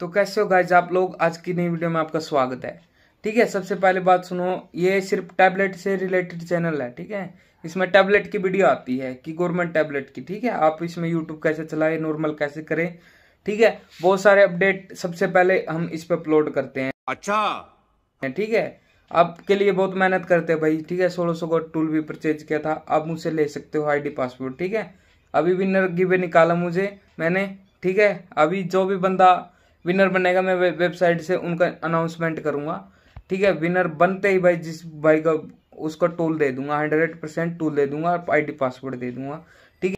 तो कैसे हो गाइज आप लोग आज की नई वीडियो में आपका स्वागत है ठीक है सबसे पहले बात सुनो ये सिर्फ टैबलेट से रिलेटेड चैनल है ठीक है इसमें टैबलेट की वीडियो आती है कि गवर्नमेंट टैबलेट की ठीक है आप इसमें यूट्यूब कैसे चलाएं नॉर्मल कैसे करें ठीक है बहुत सारे अपडेट सबसे पहले हम इस पर अपलोड करते हैं अच्छा ठीक है आपके लिए बहुत मेहनत करते हैं भाई ठीक है सोलह सौ का टूल भी परचेज किया था आप मुझसे ले सकते हो आईडी पासवर्ड ठीक है अभी विनर गिवे निकाला मुझे मैंने ठीक है अभी जो भी बंदा विनर बनेगा मैं वेबसाइट से उनका अनाउंसमेंट करूंगा ठीक है विनर बनते ही भाई जिस भाई का उसका टोल दे दूंगा हंड्रेड परसेंट टोल दे दूंगा और डी पासवर्ड दे दूंगा ठीक है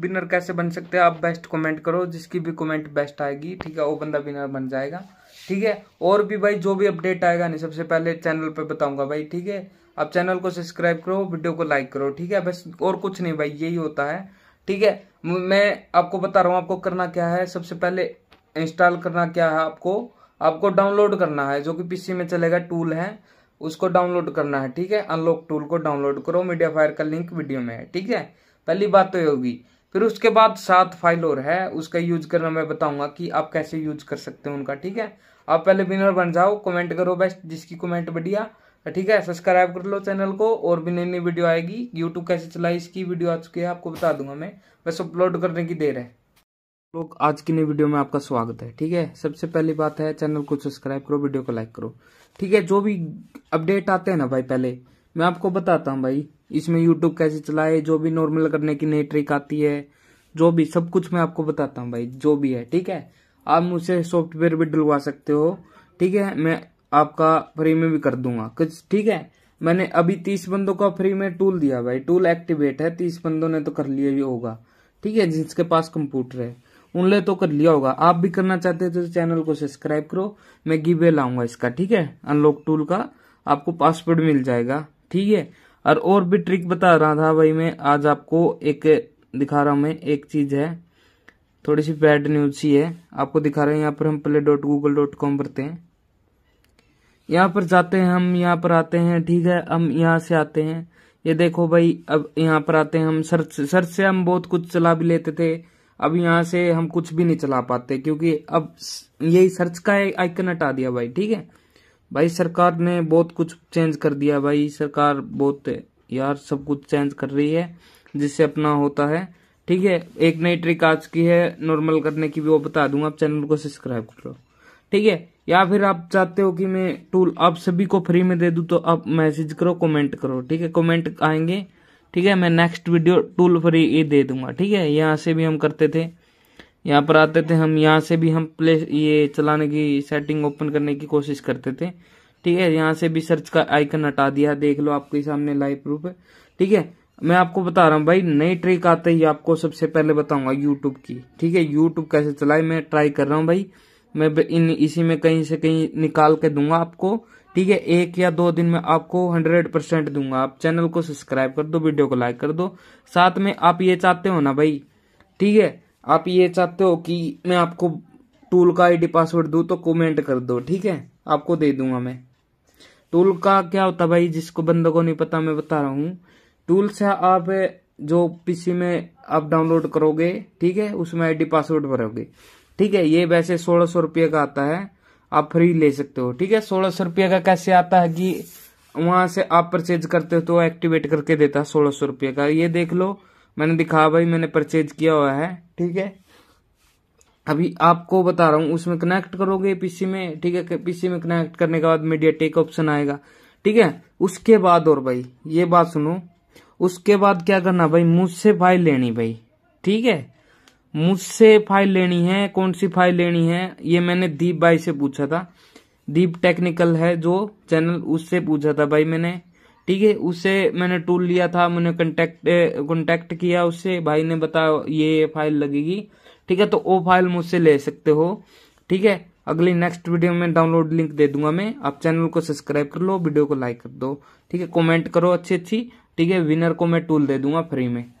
विनर कैसे बन सकते हैं आप बेस्ट कमेंट करो जिसकी भी कमेंट बेस्ट आएगी ठीक है वो बंदा विनर बन जाएगा ठीक है और भी भाई जो भी अपडेट आएगा नहीं सबसे पहले चैनल पे बताऊंगा भाई ठीक है अब चैनल को सब्सक्राइब करो वीडियो को लाइक करो ठीक है बस और कुछ नहीं भाई यही होता है ठीक है मैं आपको बता रहा हूँ आपको करना क्या है सबसे पहले इंस्टॉल करना क्या है आपको आपको डाउनलोड करना है जो कि पीसी में चलेगा टूल है उसको डाउनलोड करना है ठीक है अनलॉक टूल को डाउनलोड करो मीडिया फायर का लिंक वीडियो में है ठीक है पहली बात तो ये होगी फिर उसके बाद सात फाइल और है उसका यूज करना मैं बताऊंगा कि आप कैसे यूज कर सकते हो उनका ठीक है आप पहले विनर बन जाओ कमेंट करो बेस्ट जिसकी कमेंट बढ़िया तो ठीक है सब्सक्राइब कर लो चैनल को और भी नई नई वीडियो आएगी यूट्यूब कैसे चलाई इसकी वीडियो आ चुकी है आपको बता दूंगा मैं बस अपलोड करने की देर है लोग आज की नई वीडियो में आपका स्वागत है ठीक है सबसे पहली बात है चैनल को सब्सक्राइब करो वीडियो को लाइक करो ठीक है जो भी अपडेट आते हैं ना भाई पहले मैं आपको बताता हूँ भाई इसमें यूट्यूब कैसे चलाए जो भी नॉर्मल करने की नई ट्रिक आती है जो भी सब कुछ मैं आपको बताता हूँ भाई जो भी है ठीक है आप मुझसे सॉफ्टवेयर भी डलवा सकते हो ठीक है मैं आपका फ्री में भी कर दूंगा कुछ ठीक है मैंने अभी तीस बंदों का फ्री में टूल दिया भाई टूल एक्टिवेट है तीस बंदों ने तो कर लिया ही होगा ठीक है जिसके पास कंप्यूटर है उनले तो कर लिया होगा आप भी करना चाहते हैं तो चैनल को सब्सक्राइब करो मैं गिवे लाऊंगा इसका ठीक है अनलॉक टूल का आपको पासवर्ड मिल जाएगा ठीक है और और भी ट्रिक बता रहा था भाई मैं आज आपको एक दिखा रहा हूं मैं एक चीज है थोड़ी सी बैड न्यूज सी है आपको दिखा रहे हैं यहाँ पर हम play dot Google dot com भरते हैं यहाँ पर जाते हैं हम यहाँ पर आते हैं ठीक है हम यहाँ से आते हैं ये देखो भाई अब यहाँ पर आते हैं हम सर्च सर्च से हम बहुत कुछ चला भी लेते थे अब यहाँ से हम कुछ भी नहीं चला पाते क्योंकि अब यही सर्च का आइकन हटा दिया भाई ठीक है भाई सरकार ने बहुत कुछ चेंज कर दिया भाई सरकार बहुत यार सब कुछ चेंज कर रही है जिससे अपना होता है ठीक है एक नई ट्रिक आज की है नॉर्मल करने की भी वो बता दूंगा आप चैनल को सब्सक्राइब करो ठीक है या फिर आप चाहते हो कि मैं टूल आप सभी को फ्री में दे दू तो आप मैसेज करो कमेंट करो ठीक है कमेंट आएंगे ठीक है मैं नेक्स्ट वीडियो टूल फ्री ये दे दूंगा ठीक है यहाँ से भी हम करते थे यहाँ पर आते थे हम यहाँ से भी हम प्ले ये चलाने की सेटिंग ओपन करने की कोशिश करते थे ठीक है यहाँ से भी सर्च का आइकन हटा दिया देख लो आपके सामने लाइव प्रूफ है ठीक है मैं आपको बता रहा हूँ भाई नई ट्रिक आते ही आपको सबसे पहले बताऊंगा यूट्यूब की ठीक है यूट्यूब कैसे चलाए मैं ट्राई कर रहा हूँ भाई मैं इन इसी में कहीं से कहीं निकाल के दूंगा आपको ठीक है एक या दो दिन में आपको हंड्रेड परसेंट दूंगा आप चैनल को सब्सक्राइब कर दो वीडियो को लाइक कर दो साथ में आप ये चाहते हो ना भाई ठीक है आप ये चाहते हो कि मैं आपको टूल का आईडी पासवर्ड दू तो कमेंट कर दो ठीक है आपको दे दूंगा मैं टूल का क्या होता भाई जिसको बंदों को नहीं पता मैं बता रहा हूँ टूल से आप जो पीसी में आप डाउनलोड करोगे ठीक है उसमें आईडी पासवर्ड भरोगे ठीक है ये वैसे सोलह सौ रुपये का आता है आप फ्री ले सकते हो ठीक है सोलह सौ रुपये का कैसे आता है कि वहां से आप परचेज करते हो तो एक्टिवेट करके देता है सोलह सौ रुपये का ये देख लो मैंने दिखा भाई मैंने परचेज किया हुआ है ठीक है अभी आपको बता रहा हूँ उसमें कनेक्ट करोगे पीसी में ठीक है पीसी में कनेक्ट करने के बाद मीडिया टेक ऑप्शन आएगा ठीक है उसके बाद और भाई ये बात सुनो उसके बाद क्या करना भाई मुझसे फाइल लेनी भाई ठीक है मुझसे फाइल लेनी है कौन सी फाइल लेनी है ये मैंने दीप भाई से पूछा था दीप टेक्निकल है जो चैनल उससे पूछा था भाई मैंने ठीक है उससे मैंने टूल लिया था मैंने कंटेक्ट कॉन्टेक्ट किया उससे भाई ने बताया ये फाइल लगेगी ठीक है तो वो फाइल मुझसे ले सकते हो ठीक है अगली नेक्स्ट वीडियो में डाउनलोड लिंक दे दूंगा मैं आप चैनल को सब्सक्राइब कर लो वीडियो को लाइक कर दो ठीक है कमेंट करो अच्छी अच्छी ठीक है विनर को मैं टूल दे दूंगा फ्री में